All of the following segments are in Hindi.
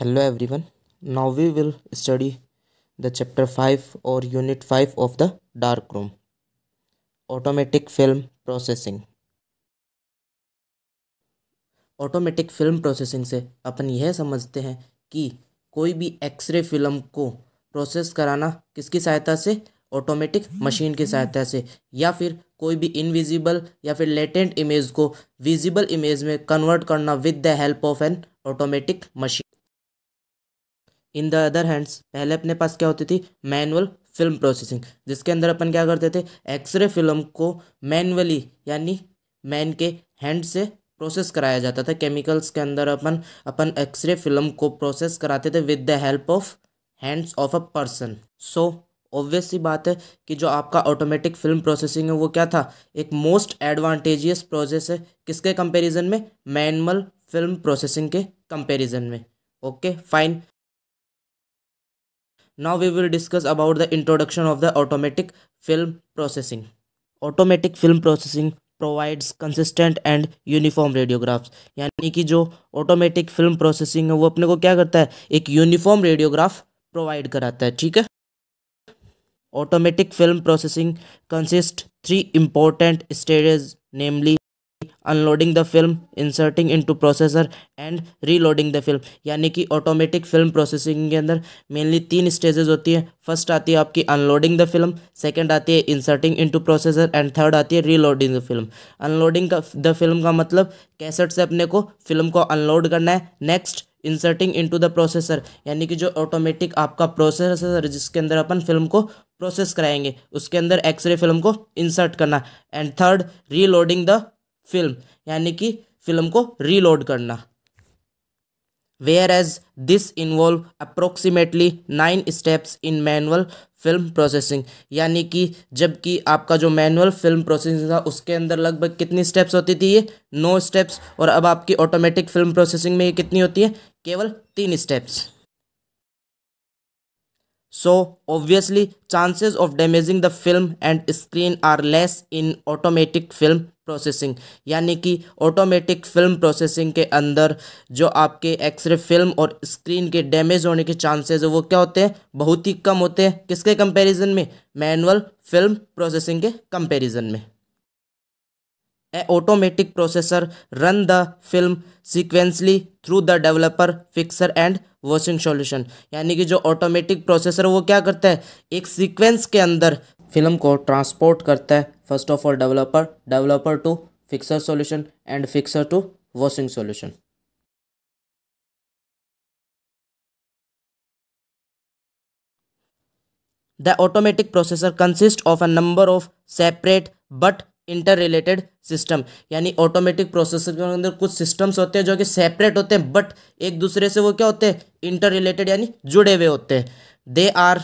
Hello everyone now we will study the chapter five और unit five of the dark room automatic film processing automatic film processing से अपन यह समझते हैं कि कोई भी एक्सरे फिल्म को प्रोसेस कराना किसकी सहायता से ऑटोमेटिक मशीन की सहायता से या फिर कोई भी इनविजिबल या फिर लेटेंट इमेज को विजिबल इमेज में कन्वर्ट करना with the help of an automatic machine in the other hands पहले अपने पास क्या होती थी मैनुअल फिल्म प्रोसेसिंग जिसके अंदर अपन क्या करते थे एक्सरे फिल्म को मैनुअली यानी मैन के हैंड से प्रोसेस कराया जाता था केमिकल्स के अंदर अपन अपन एक्सरे फिल्म को प्रोसेस कराते थे with the help of hands of a person so obvious सी बात है कि जो आपका ऑटोमेटिक फिल्म प्रोसेसिंग है वो क्या था एक मोस्ट एडवांटेजियस प्रोसेस है किसके कंपैरिजन में मैनुअल फिल्म प्रोसेसिंग के कंपैरिजन में okay fine Now we will discuss about the introduction of the automatic film processing. Automatic film processing provides consistent and uniform radiographs यानी कि जो ऑटोमेटिक फिल्म प्रोसेसिंग है वो अपने को क्या करता है एक यूनिफॉर्म रेडियोग्राफ प्रोवाइड कराता है ठीक है automatic film processing consist three important stages namely unloading the film inserting to processor and reloading the film यानी कि ऑटोमेटिक फिल्म प्रोसेसिंग के अंदर मेनली तीन स्टेजेस होती है फर्स्ट आती है आपकी अनलोडिंग द फिल्म सेकेंड आती है inserting to processor and third आती है रीलोडिंग द फिल्म अनलोडिंग का द फिल्म का मतलब कैसेट से अपने को फिल्म को अनलोड करना है next inserting to the processor यानी कि जो ऑटोमेटिक आपका प्रोसेसर जिसके अंदर अपन फिल्म को प्रोसेस कराएंगे उसके अंदर एक्सरे फिल्म को इंसर्ट करना and third reloading the film यानी कि फिल्म को रीलोड करना whereas this involve approximately nine steps in manual film processing यानी कि जबकि आपका जो मैनुअल फिल्म प्रोसेसिंग था उसके अंदर लगभग कितनी स्टेप्स होती थी ये नो स्टेप्स और अब आपकी ऑटोमेटिक फिल्म प्रोसेसिंग में ये कितनी होती है केवल तीन steps so obviously chances of damaging the film and screen are less in automatic film processing यानी कि ऑटोमेटिक फिल्म प्रोसेसिंग के अंदर जो आपके एक्सरे फिल्म और स्क्रीन के डैमेज होने के चांसेस है वो क्या होते हैं बहुत ही कम होते हैं किसके कंपैरिजन में मैनुअल फिल्म प्रोसेसिंग के कंपैरिजन में a automatic processor run the film sequentially through the developer fixer and washing solution यानी कि जो ऑटोमेटिक प्रोसेसर वो क्या करता है एक सीक्वेंस के अंदर फिल्म को ट्रांसपोर्ट करता है first of all developer developer to fixer solution and fixer to washing solution the automatic processor consist of a number of separate but interrelated system यानी ऑटोमेटिक प्रोसेसर के अंदर कुछ सिस्टम्स होते हैं जो कि सेपरेट होते हैं बट एक दूसरे से वो क्या होते हैं इंटर रिलेटेड यानी जुड़े हुए होते हैं they are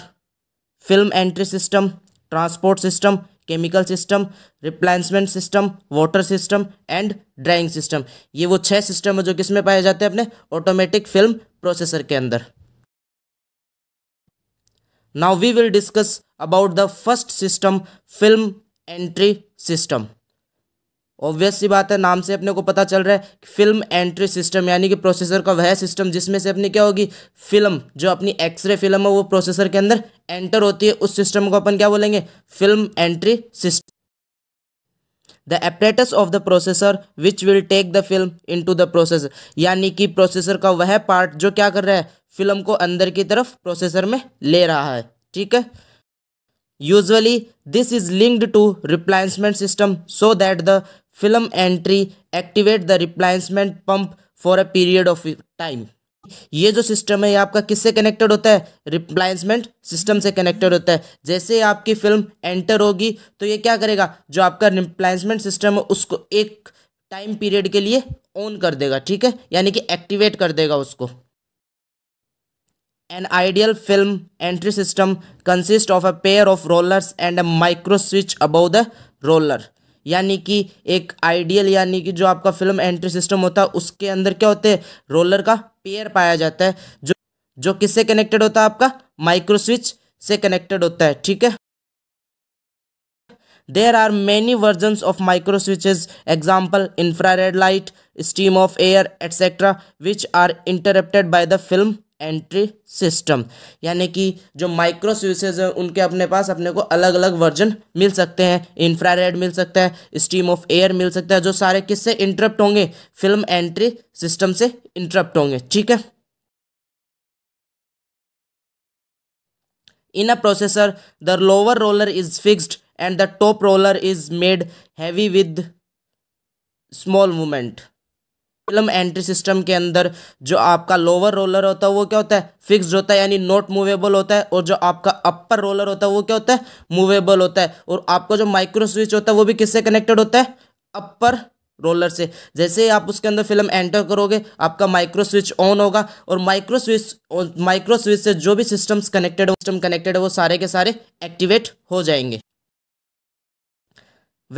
film entry system transport system chemical system replacement system water system and drying system ये वो छह सिस्टम है जो किसमें पाए जाते हैं अपने ऑटोमेटिक फिल्म प्रोसेसर के अंदर now we will discuss about the first system film entry system obvious सी बात है नाम से अपने को पता चल रहा है फिल्म एंट्री सिस्टम यानी कि प्रोसेसर का वह सिस्टम जिसमें से अपनी क्या होगी फिल्म जो अपनी एक्सरे फिल्म है वो प्रोसेसर के अंदर एंटर होती है उस सिस्टम को अपन क्या बोलेंगे film entry system the apparatus of the processor which will take the film into the processor यानी कि प्रोसेसर का वह पार्ट जो क्या कर रहा है फिल्म को अंदर की तरफ प्रोसेसर में ले रहा है ठीक है usually this is linked to replacement system so that the film entry activate the replacement pump for a period of time ये जो सिस्टम है ये आपका किससे कनेक्टेड होता है रिप्लाइसमेंट सिस्टम से कनेक्टेड होता है जैसे आपकी फिल्म एंटर होगी तो ये क्या करेगा जो आपका रिप्लाइसमेंट सिस्टम है उसको एक टाइम पीरियड के लिए ऑन कर देगा ठीक है यानी कि एक्टिवेट कर देगा उसको an ideal film entry system consist of a pair of rollers and a micro switch above the roller यानी कि एक आइडियल यानी कि जो आपका फिल्म एंट्री सिस्टम होता है उसके अंदर क्या होते हैं रोलर का पेयर पाया जाता है जो जो किससे कनेक्टेड होता है आपका माइक्रो स्विच से कनेक्टेड होता है ठीक है there are many version of micro switches example infrared light steam of air etcetera which are interrupted by the film entry system यानी कि जो माइक्रो स्विचेज हैं उनके अपने पास अपने को अलग अलग वर्जन मिल सकते हैं इंफ्रारेड मिल सकता है स्टीम ऑफ एयर मिल सकता है जो सारे किससे इंटरप्ट होंगे फिल्म एंट्री सिस्टम से इंटरप्ट होंगे ठीक है in a processor the lower roller is fixed and the top roller is made heavy with small movement film entry system के अंदर जो आपका लोअर रोलर होता है वो क्या होता है फिक्स होता है यानी नॉट मूवेबल होता है और जो आपका अपर रोलर होता है वो क्या होता है मूवेबल होता है और आपका जो माइक्रो स्विच होता है वो भी किससे कनेक्टेड होता है अपर रोलर से जैसे ही आप उसके अंदर फिल्म एंटर करोगे आपका माइक्रो स्विच ऑन होगा और माइक्रो स्विच माइक्रो स्विच से जो भी सिस्टम्स कनेक्टेड सिस्टम कनेक्टेड है वो सारे के सारे एक्टिवेट हो जाएंगे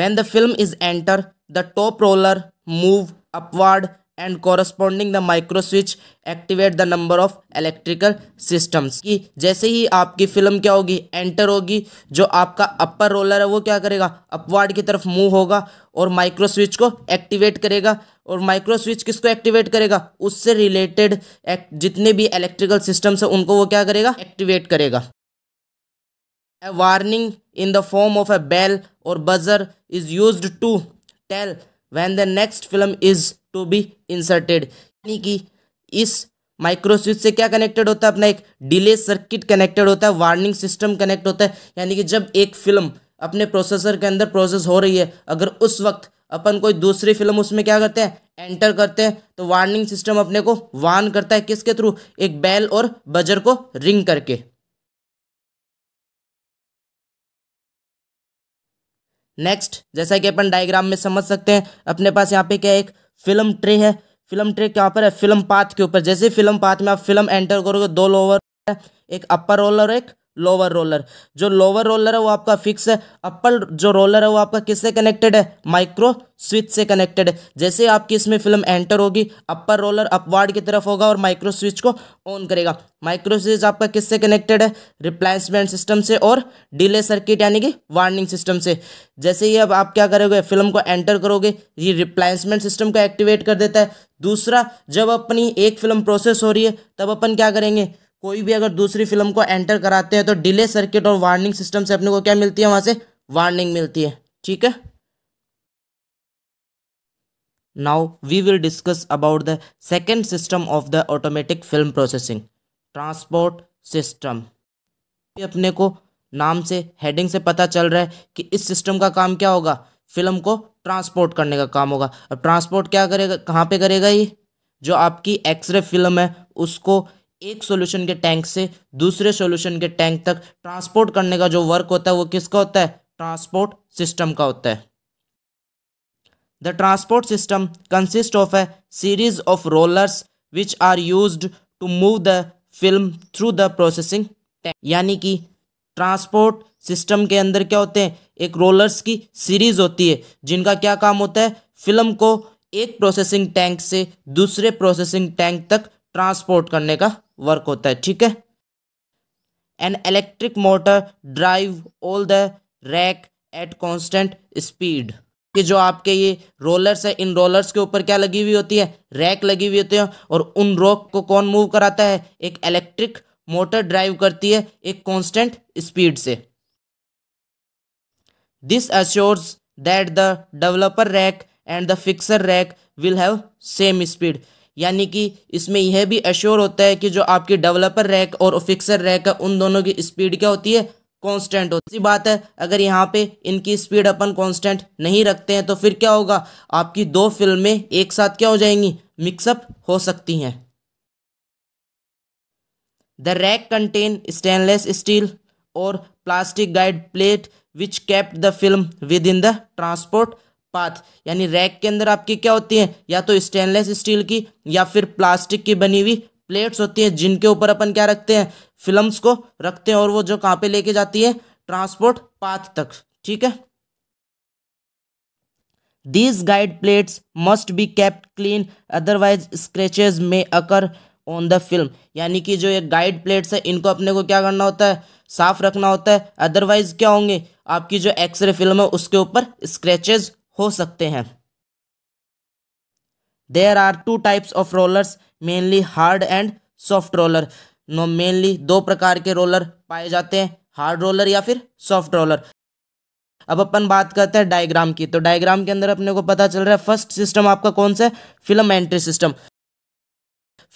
when the film is enter the top roller move upward and corresponding the micro switch activate the number of electrical systems की जैसे ही आपकी फिल्म क्या होगी एंटर होगी जो आपका अपर रोलर है वो क्या करेगा अपवार्ड की तरफ मूव होगा और माइक्रो स्विच को एक्टिवेट करेगा और माइक्रो स्विच किसको एक्टिवेट करेगा उससे रिलेटेड जितने भी इलेक्ट्रिकल सिस्टम्स हैं उनको वो क्या करेगा एक्टिवेट करेगा a warning in the form of a bell और buzzer is use to tell when the next film is to be inserted यानी कि इस माइक्रोस्विच से क्या कनेक्टेड होता है अपना एक डिले सर्किट कनेक्टेड होता है वार्निंग सिस्टम कनेक्ट होता है यानी कि जब एक फिल्म अपने प्रोसेसर के अंदर प्रोसेस हो रही है अगर उस वक्त अपन कोई दूसरी फिल्म उसमें क्या करते हैं एंटर करते हैं तो वार्निंग सिस्टम अपने को वार्न करता है किसके थ्रू एक बैल और बजर को रिंग करके नेक्स्ट जैसा कि अपन डायग्राम में समझ सकते हैं अपने पास यहाँ पे क्या एक फिल्म ट्रे है फिल्म ट्रे कहाँ पर है फिल्म पाथ के ऊपर जैसे फिल्म पाथ में आप फिल्म एंटर करोगे दो लोअर एक अपर रोल और एक लोअर रोलर जो लोअर रोलर है वो आपका फिक्स है अपर जो रोलर है वो आपका किससे कनेक्टेड है माइक्रो स्विच से कनेक्टेड है जैसे आपकी इसमें फिल्म एंटर होगी अपर रोलर अपवार्ड की तरफ होगा और माइक्रो स्विच को ऑन करेगा माइक्रो स्विच आपका किससे कनेक्टेड है रिप्लेसमेंट सिस्टम से और डिले सर्किट यानी कि वार्निंग सिस्टम से जैसे ही अब आप क्या करोगे फिल्म को एंटर करोगे ये रिप्लेसमेंट सिस्टम को एक्टिवेट कर देता है दूसरा जब अपनी एक फिल्म प्रोसेस हो रही है तब अपन क्या करेंगे कोई भी अगर दूसरी फिल्म को एंटर कराते हैं तो डिले सर्किट और वार्निंग सिस्टम से अपने को क्या मिलती है वहाँ से वार्निंग मिलती है ठीक है now we will discuss about the second system of the automatic film processing transport system अपने को नाम से हेडिंग से पता चल रहा है कि इस सिस्टम का काम क्या होगा फिल्म को ट्रांसपोर्ट करने का काम होगा अब ट्रांसपोर्ट क्या करेगा कहाँ पे करेगा ये जो आपकी एक्सरे फिल्म है उसको एक सोल्यूशन के टैंक से दूसरे सोल्यूशन के टैंक तक ट्रांसपोर्ट करने का जो वर्क होता है वो किसका होता है ट्रांसपोर्ट सिस्टम का होता है the transport system consist of a series of rollers which are use to move the film through the processing tank यानी कि ट्रांसपोर्ट सिस्टम के अंदर क्या होते हैं एक रोलर्स की सीरीज होती है जिनका क्या काम होता है फिल्म को एक प्रोसेसिंग टैंक से दूसरे प्रोसेसिंग टैंक तक ट्रांसपोर्ट करने का वर्क होता है ठीक है an electric motor drive all the rack at constant speed कि जो आपके ये रोलर्स है इन रोलर्स के ऊपर क्या लगी हुई होती है रैक लगी हुई होती है और उन रोक को कौन मूव कराता है एक इलेक्ट्रिक मोटर ड्राइव करती है एक कांस्टेंट स्पीड से this assures that the developer rack and the fixer rack will have same speed यानी कि इसमें यह भी एश्योर होता है कि जो आपकी डेवलपर रैक और फिक्सर रैक है उन दोनों की स्पीड क्या होती है कांस्टेंट होती बात है अगर यहाँ पे इनकी स्पीड अपन कांस्टेंट नहीं रखते हैं तो फिर क्या होगा आपकी दो फिल्में एक साथ क्या हो जाएंगी मिक्सअप हो सकती हैं the rack contain stainless steel और plastic guide plate which kept the film within the transport path यानी रैक के अंदर आपकी क्या होती है या तो स्टेनलेस स्टील की या फिर प्लास्टिक की बनी हुई प्लेट्स होती हैं जिनके ऊपर अपन क्या रखते हैं फिल्म्स को रखते हैं और वो जो कहाँ पे लेके जाती है ट्रांसपोर्ट पाथ तक ठीक है these guide plates must be kept clean otherwise scratches may occur on the film यानी कि जो ये गाइड प्लेट्स है इनको अपने को क्या करना होता है साफ रखना होता है अदरवाइज क्या होंगे आपकी जो एक्सरे फिल्म है उसके ऊपर स्क्रेचेज हो सकते हैं there are two types of rollers mainly hard and soft roller no mainly दो प्रकार के रोलर पाए जाते हैं हार्ड रोलर या फिर सॉफ्ट रोलर अब अपन बात करते हैं डायग्राम की तो डायग्राम के अंदर अपने को पता चल रहा है फर्स्ट सिस्टम आपका कौन सा है film entry system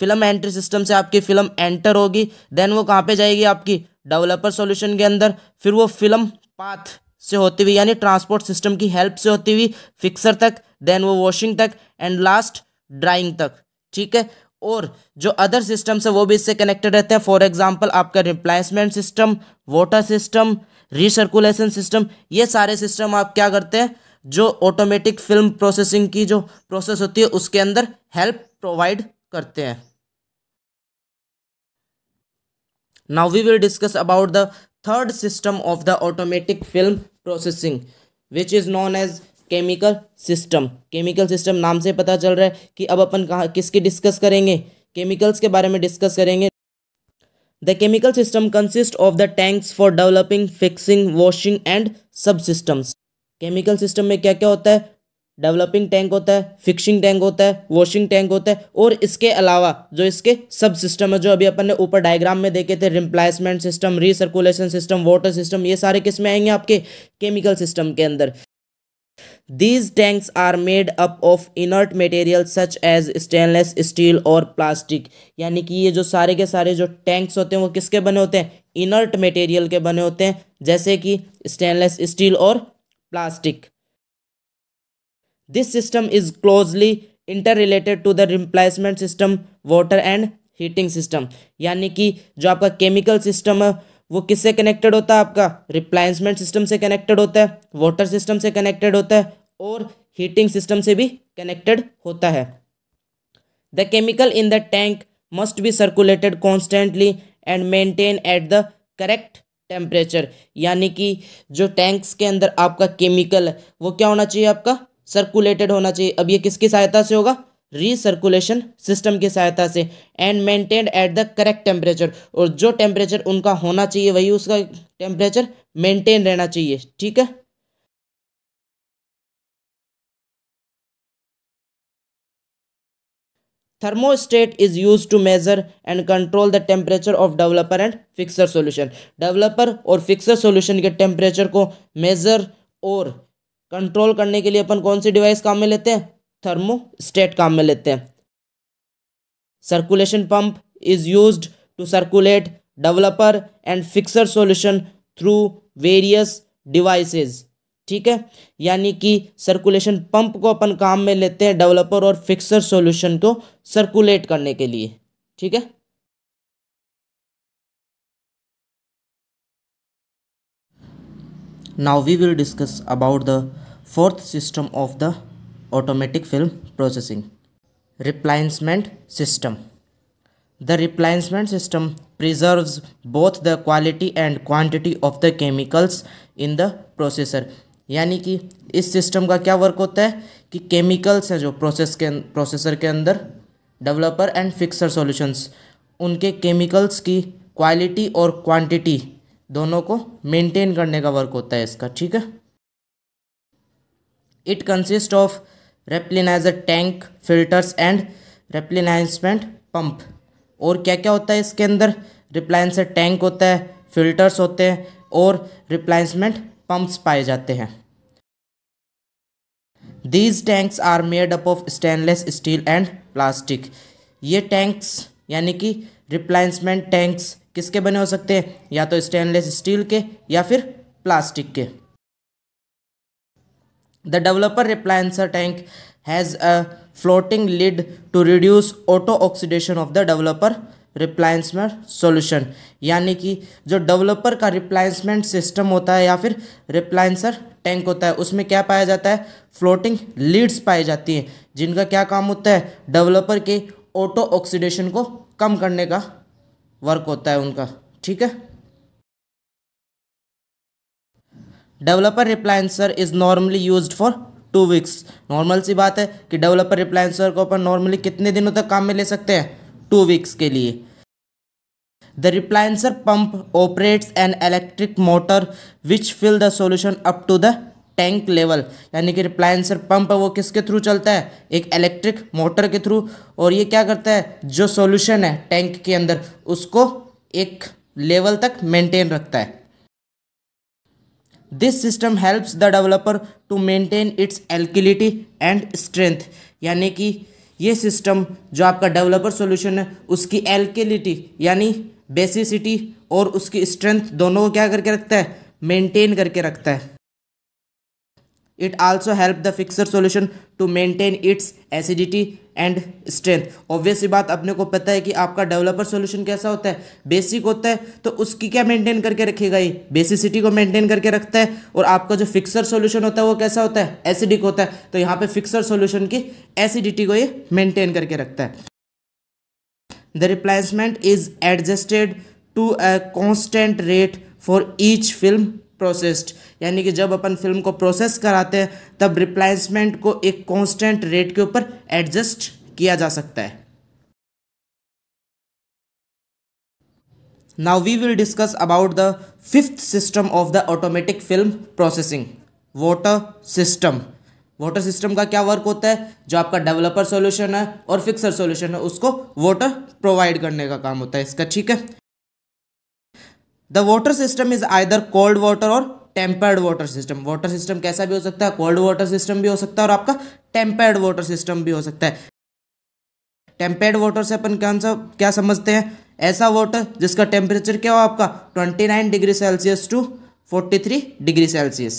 film entry system से आपकी फिल्म एंटर होगी देन वो कहाँ पे जाएगी आपकी डेवलपर सॉल्यूशन के अंदर फिर वो फिल्म पाथ से होती हुई यानी ट्रांसपोर्ट सिस्टम की हेल्प से होती हुई फिक्सर तक देन वो वॉशिंग तक एंड लास्ट ड्राइंग तक ठीक है और जो अदर सिस्टम्स है वो भी इससे कनेक्टेड रहते हैं फॉर एग्जाम्पल आपका replacement system water system recirculation system ये सारे सिस्टम आप क्या करते हैं जो ऑटोमेटिक फिल्म प्रोसेसिंग की जो प्रोसेस होती है उसके अंदर हेल्प प्रोवाइड करते हैं now we will discuss about the third system of the automatic film processing which is known as chemical system chemical system नाम से पता चल रहा है कि अब अपन कहाँ किसके डिस्कस करेंगे केमिकल्स के बारे में डिस्कस करेंगे the chemical system consist of the tanks for developing fixing washing and subsystems chemical system में क्या क्या होता है डेवलपिंग टैंक होता है फिक्सिंग टैंक होता है वॉशिंग टैंक होता है और इसके अलावा जो इसके सब सिस्टम है जो अभी अपन ने ऊपर डायग्राम में देखे थे replacement system recirculation system water system ये सारे किस में आएंगे आपके केमिकल सिस्टम के अंदर these tanks are made up of inert material such as stainless steel और प्लास्टिक यानी कि ये जो सारे के सारे जो टैंक्स होते हैं वो किसके बने होते हैं इनर्ट मटेरियल के बने होते हैं जैसे कि स्टेनलेस स्टील और plastic this system is closely interrelated to the replacement system water and heating system यानी कि जो आपका केमिकल सिस्टम है वो किससे कनेक्टेड होता है आपका रिप्लेसमेंट सिस्टम से कनेक्टेड होता है वाटर सिस्टम से कनेक्टेड होता है और हीटिंग सिस्टम से भी कनेक्टेड होता है the chemical in the tank must be circulated constantly and maintain at the correct temperature यानी कि जो टैंक्स के अंदर आपका केमिकल है वो क्या होना चाहिए आपका सर्कुलेटेड होना चाहिए अब ये किसकी सहायता से होगा री सर्कुलेशन सिस्टम की सहायता से and maintained at the correct temperature और जो टेम्परेचर उनका होना चाहिए वही उसका टेम्परेचर मेंटेन रहना चाहिए ठीक है thermostat is use to measure and control the temperature of developer and fixer solution developer और फिक्सर सोल्यूशन के टेम्परेचर को मेजर और कंट्रोल करने के लिए अपन कौन सी डिवाइस काम में लेते हैं थर्मोस्टेट काम में लेते हैं circulation pump is use to circulate developer and fixer solution through various devices ठीक है यानी कि सर्कुलेशन पंप को अपन काम में लेते हैं डेवलपर और फिक्सर सॉल्यूशन को सर्कुलेट करने के लिए ठीक है now we will discuss about the fourth system of the automatic film processing replenishment system the replenishment system preserve both the quality and quantity of the chemicals in the processor यानी कि इस सिस्टम का क्या वर्क होता है कि केमिकल्स हैं जो प्रोसेस के प्रोसेसर अं-, के अंदर डेवलपर एंड फिक्सर सोल्यूशंस उनके केमिकल्स की क्वालिटी और क्वान्टिटी दोनों को मेंटेन करने का वर्क होता है इसका ठीक है it consist of replenisher tank filters and replenishment pump और क्या क्या होता है इसके अंदर रिप्लाइंसर टैंक होता है फिल्टर्स होते हैं और रिप्लाइंसमेंट पंप्स पाए जाते हैं these tanks are made up of stainless steel and plastic ये टैंक्स यानी कि रिप्लाइंसमेंट टैंक्स किसके बने हो सकते हैं या तो स्टेनलेस स्टील के या फिर प्लास्टिक के The developer answer tank has a floating lid to reduce auto oxidation of the developer replenishment solution यानी कि जो डेवलपर का रिप्लाइंसमेंट सिस्टम होता है या फिर रिप्लाइंसर टैंक होता है उसमें क्या पाया जाता है फ्लोटिंग लीड्स पाई जाती हैं जिनका क्या काम होता है डेवलपर के ऑटो ऑक्सीडेशन को कम करने का वर्क होता है उनका ठीक है developer replenisher is normally use for two weeks normal सी बात है कि डेवलपर रिप्लाइंसर को अपन नॉर्मली कितने दिनों तक काम में ले सकते हैं टू वीक्स के लिए the replenisher pump operates an electric motor which fill the solution up to the tank level यानी कि रिप्लायंसर पंप वो किसके थ्रू चलता है एक इलेक्ट्रिक मोटर के थ्रू और ये क्या करता है जो सॉल्यूशन है टैंक के अंदर उसको एक लेवल तक मेंटेन रखता है this system helps the developer to maintain its alkalinity and strength यानी कि ये सिस्टम जो आपका डेवलपर सॉल्यूशन है उसकी एल्किलिटी यानी बेसिसिटी और उसकी स्ट्रेंथ दोनों को क्या करके रखता है मेंटेन करके रखता है it also help the fixer solution to maintain its acidity and strength obviously बात अपने को पता है कि आपका डेवलपर सोल्यूशन कैसा होता है बेसिक होता है तो उसकी क्या मेंटेन करके रखेगा ये बेसिसिटी को मेंटेन करके रखता है और आपका जो फिक्सर सोल्यूशन होता है वो कैसा होता है एसिडिक होता है तो यहाँ पे फिक्सर सोल्यूशन की एसिडिटी को ये मेंटेन करके रखता है the replacement is adjusted to a constant rate for each film processed यानी कि जब अपन फिल्म को प्रोसेस कराते हैं तब रिप्लेसमेंट को एक कांस्टेंट रेट के ऊपर एडजस्ट किया जा सकता है now we will discuss about the fifth system of the automatic film processing water system water system का क्या वर्क होता है जो आपका डेवलपर सॉल्यूशन है और फिक्सर सॉल्यूशन है उसको वाटर प्रोवाइड करने का काम होता है इसका ठीक है the water system is either cold water और tempered water system water system कैसा भी हो सकता है कोल्ड वाटर सिस्टम भी हो सकता है और आपका टेम्पर्ड वाटर सिस्टम भी हो सकता है टेम्पर्ड वाटर से अपन कौन सा क्या समझते हैं ऐसा वाटर जिसका टेम्परेचर क्या हो आपका 29 degree Celsius to 43 degree Celsius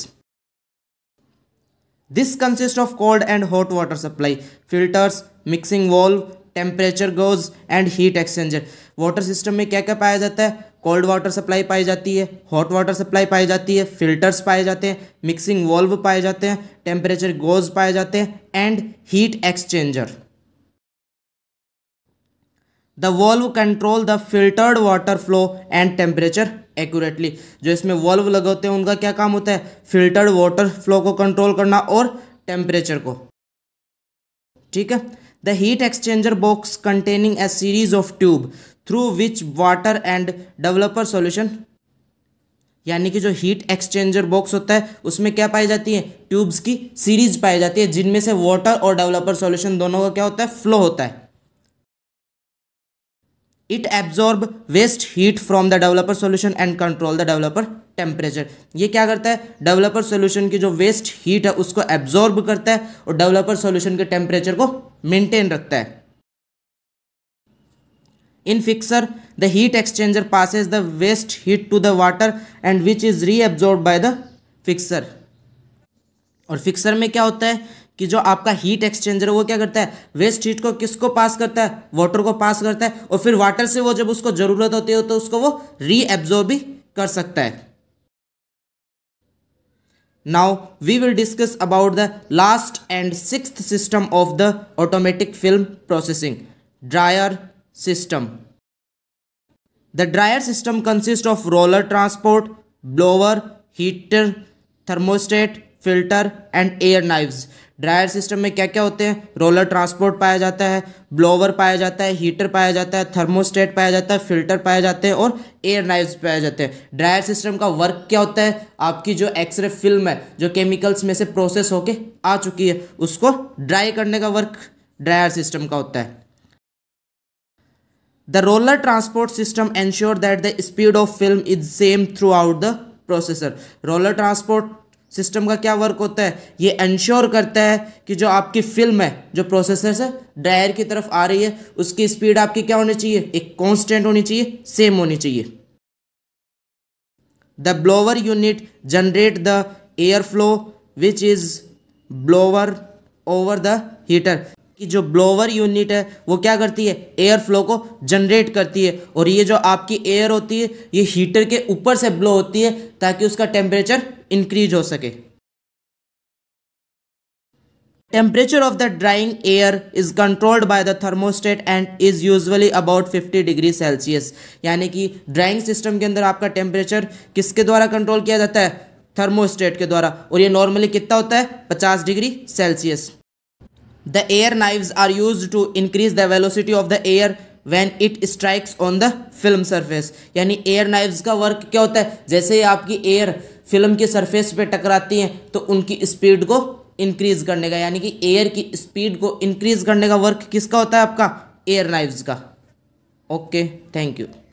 this consist of cold and hot water supply filters mixing valve temperature gauge and heat exchanger water system में क्या क्या पाया जाता है कोल्ड वाटर सप्लाई पाई जाती है हॉट वाटर सप्लाई पाई जाती है फिल्टर्स पाए जाते हैं मिक्सिंग वॉल्व पाए जाते हैं टेम्परेचर गोज पाए जाते हैं and heat exchanger the valve control the filtered water flow and temperature accurately जो इसमें वॉल्व लगाते हैं उनका क्या काम होता है फिल्टर्ड वाटर फ्लो को कंट्रोल करना और टेम्परेचर को ठीक है the heat exchanger box containing a series of tube through which water and developer solution यानी कि जो हीट एक्सचेंजर बॉक्स होता है उसमें क्या पाई जाती है ट्यूब्स की सीरीज पाई जाती है जिनमें से वाटर और डेवलपर सॉल्यूशन दोनों का क्या होता है फ्लो होता है it absorb waste heat from the developer solution and control the developer temperature ये क्या करता है डेवलपर सॉल्यूशन की जो वेस्ट हीट है उसको एब्जॉर्ब करता है और डेवलपर सॉल्यूशन के टेम्परेचर को मेंटेन रखता है fixer the heat exchanger pass the waste heat to the the end which is reabsorb by the fixer और फिक्सर में क्या होता है कि जो आपका हीट एक्सचेंजर है वो क्या करता है वेस्ट हीट को किसको पास करता है वाटर को पास करता है और फिर वाटर से वो जब उसको ज़रूरत होती हो तो उसको वो एब्जॉर्ब भी कर सकता है now we will discuss about the last and six system of the automatic film processing dryer system the dryer system consists of roller transport blower heater thermostat filter and air knives dryer system में क्या क्या होते हैं रोलर ट्रांसपोर्ट पाया जाता है ब्लोवर पाया जाता है हीटर पाया जाता है थर्मोस्टेट पाया जाता है फिल्टर पाए जाते हैं और एयर नाइव्स पाए जाते हैं ड्रायर सिस्टम का वर्क क्या होता है आपकी जो एक्सरे फिल्म है जो केमिकल्स में से प्रोसेस होके आ चुकी है उसको ड्राई करने का वर्क ड्रायर सिस्टम का होता है roller transport system ensure that the speed of film is same throughout the processor roller transport system का क्या वर्क होता है ये इंश्योर करता है कि जो आपकी फिल्म है जो प्रोसेसर से ड्रायर की तरफ आ रही है उसकी स्पीड आपकी क्या होनी चाहिए एक कांस्टेंट होनी चाहिए सेम होनी चाहिए the blower unit generate the air flow which is blower over the heater कि जो ब्लोवर यूनिट है वो क्या करती है एयर फ्लो को जनरेट करती है और ये जो आपकी एयर होती है ये हीटर के ऊपर से ब्लो होती है ताकि उसका टेम्परेचर इंक्रीज हो सके temperature of the drying air is controlled by the thermostat and is usually about 50 degree Celsius यानी कि ड्राइंग सिस्टम के अंदर आपका टेम्परेचर किसके द्वारा कंट्रोल किया जाता है थर्मोस्टेट के द्वारा और ये नॉर्मली कितना होता है 50 degree Celsius the air knives are use to increase the velocity of the air when it strikes on the film surface यानी एयर नाइव्स का वर्क क्या होता है जैसे ही आपकी एयर फिल्म के सरफेस पे टकराती हैं तो उनकी स्पीड को इंक्रीज करने का यानी कि एयर की स्पीड को इंक्रीज करने का वर्क किसका होता है आपका एयर नाइव्स का ओके थैंक यू